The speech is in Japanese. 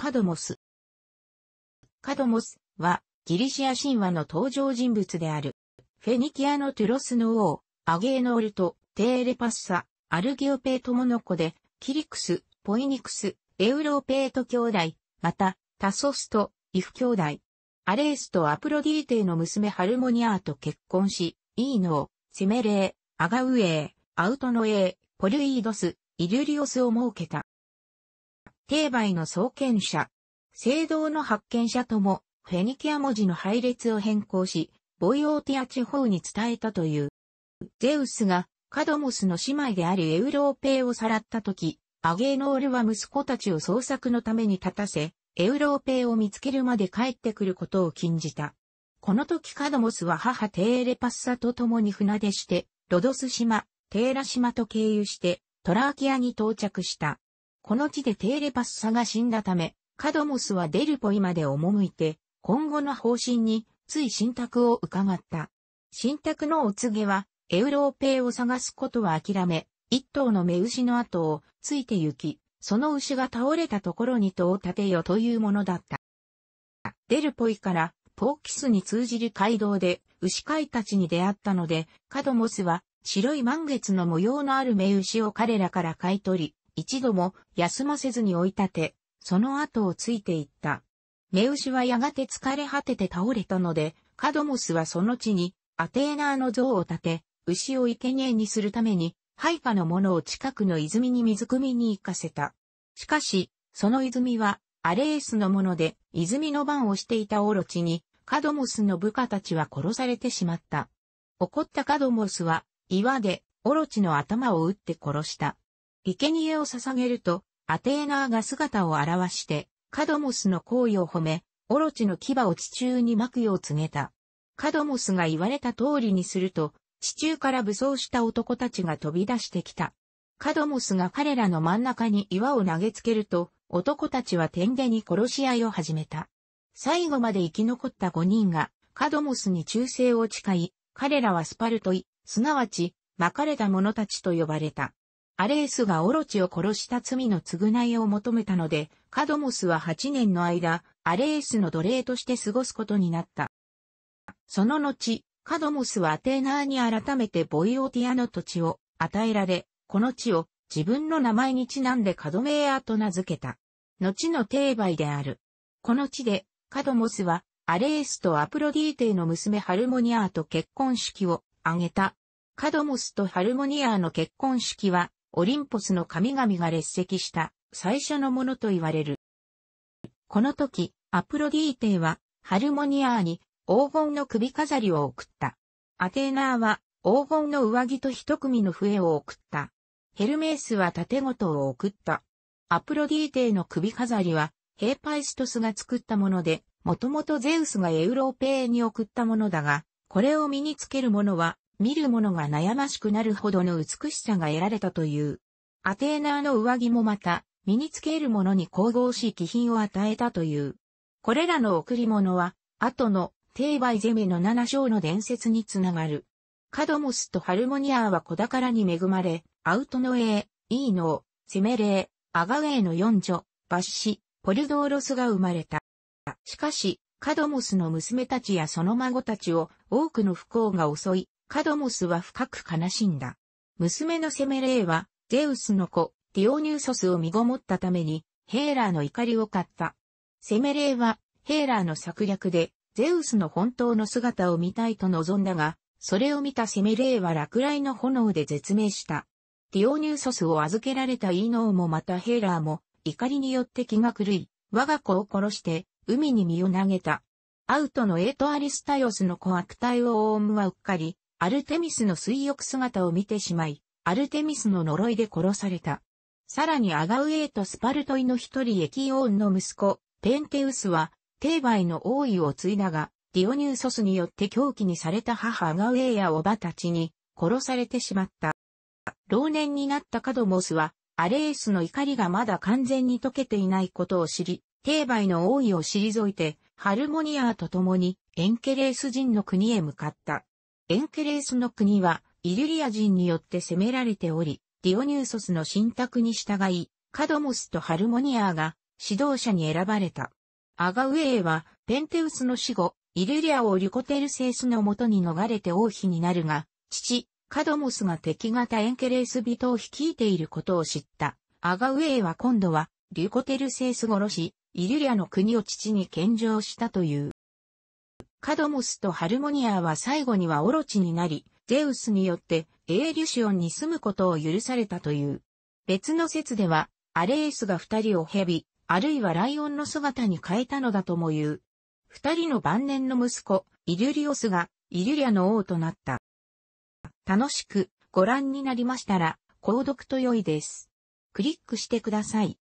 カドモス。カドモスはギリシア神話の登場人物である。フェニキアのトゥロスの王、アゲーノールト、テーレパッサ、アルギオペートモノコで、キリクス、ポイニクス、エウロペート兄弟、また、タソスと、イフ兄弟。アレースとアプロディーテの娘ハルモニアーと結婚し、イーノー、セメレー、アガウエー、アウトノエー、ポルイードス、イリュリオスを設けた。定売の創建者、聖堂の発見者とも、フェニキア文字の配列を変更し、ボイオーティア地方に伝えたという。ゼウスがカドモスの姉妹であるエウローペイをさらったとき、アゲーノールは息子たちを捜索のために立たせ、エウローペイを見つけるまで帰ってくることを禁じた。この時カドモスは母テーレパッサと共に船出して、ロドス島、テーラ島と経由して、トラーキアに到着した。この地でテーレパスサが死んだため、カドモスはデルポイまで赴いて、今後の方針に、つい信託を伺った。信託のお告げは、エウローペイを探すことは諦め、一頭の目牛の後をついて行き、その牛が倒れたところに戸を立てよというものだった。デルポイからポーキスに通じる街道で牛飼いたちに出会ったので、カドモスは白い満月の模様のある目牛を彼らから買い取り、一度も休ませずに追い立て、その後をついていった。メウシはやがて疲れ果てて倒れたので、カドモスはその地にアテーナーの像を建て、牛を生贄にするために、配下の者を近くの泉に水汲みに行かせた。しかし、その泉は、アレースのもので、泉の番をしていたオロチに、カドモスの部下たちは殺されてしまった。怒ったカドモスは、岩で、オロチの頭を打って殺した。生贄を捧げると、アテーナーが姿を現して、カドモスの行為を褒め、オロチの牙を地中に巻くよう告げた。カドモスが言われた通りにすると、地中から武装した男たちが飛び出してきた。カドモスが彼らの真ん中に岩を投げつけると、男たちは天下に殺し合いを始めた。最後まで生き残った5人が、カドモスに忠誠を誓い、彼らはスパルトイ、すなわち、巻かれた者たちと呼ばれた。アレースがオロチを殺した罪の償いを求めたので、カドモスは8年の間、アレースの奴隷として過ごすことになった。その後、カドモスはアテーナーに改めてボイオティアの土地を与えられ、この地を自分の名前にちなんでカドメーアと名付けた。後の定売である。この地で、カドモスは、アレースとアプロディーテの娘ハルモニアーと結婚式を挙げた。カドモスとハルモニアーの結婚式は、オリンポスの神々が列席した最初のものと言われる。この時、アプロディーテーはハルモニアーに黄金の首飾りを送った。アテーナーは黄金の上着と一組の笛を送った。ヘルメースは盾ごとを送った。アプロディーテーの首飾りはヘーパイストスが作ったもので、もともとゼウスがエウローペーに送ったものだが、これを身につける者は見る者が悩ましくなるほどの美しさが得られたという。アテーナーの上着もまた、身につける者に神々しい気品を与えたという。これらの贈り物は、後の、テーバイゼメの七章の伝説につながる。カドモスとハルモニアーは子宝に恵まれ、アウトノエー、イーノー、セメレー、アガウェーの四女、バッシ、ポルドーロスが生まれた。しかし、カドモスの娘たちやその孫たちを多くの不幸が襲い、カドモスは深く悲しんだ。娘のセメレーは、ゼウスの子、ディオニューソスを身ごもったために、ヘーラーの怒りを買った。セメレーは、ヘーラーの策略で、ゼウスの本当の姿を見たいと望んだが、それを見たセメレーは落雷の炎で絶命した。ディオニューソスを預けられたイーノーもまたヘーラーも、怒りによって気が狂い、我が子を殺して、海に身を投げた。アウトのエイトアリスタヨスの子悪態をオウムはうっかり、アルテミスの水浴姿を見てしまい、アルテミスの呪いで殺された。さらにアガウエイとスパルトイの一人エキオーンの息子、ペンテウスは、テーバイの王位を継いだが、ディオニューソスによって狂気にされた母アガウエイやおばたちに殺されてしまった。老年になったカドモスは、アレースの怒りがまだ完全に解けていないことを知り、テーバイの王位を退いて、ハルモニアと共にエンケレース人の国へ向かった。エンケレースの国は、イリュリア人によって攻められており、ディオニューソスの信託に従い、カドモスとハルモニアーが指導者に選ばれた。アガウェイは、ペンテウスの死後、イリュリアをリュコテルセースのもとに逃れて王妃になるが、父、カドモスが敵型エンケレース人を率いていることを知った。アガウェイは今度は、リュコテルセース殺し、イリュリアの国を父に献上したという。カドモスとハルモニアは最後にはオロチになり、ゼウスによってエーリュシオンに住むことを許されたという。別の説では、アレースが二人を蛇、あるいはライオンの姿に変えたのだとも言う。二人の晩年の息子、イリュリオスが、イリュリアの王となった。楽しくご覧になりましたら、購読と良いです。クリックしてください。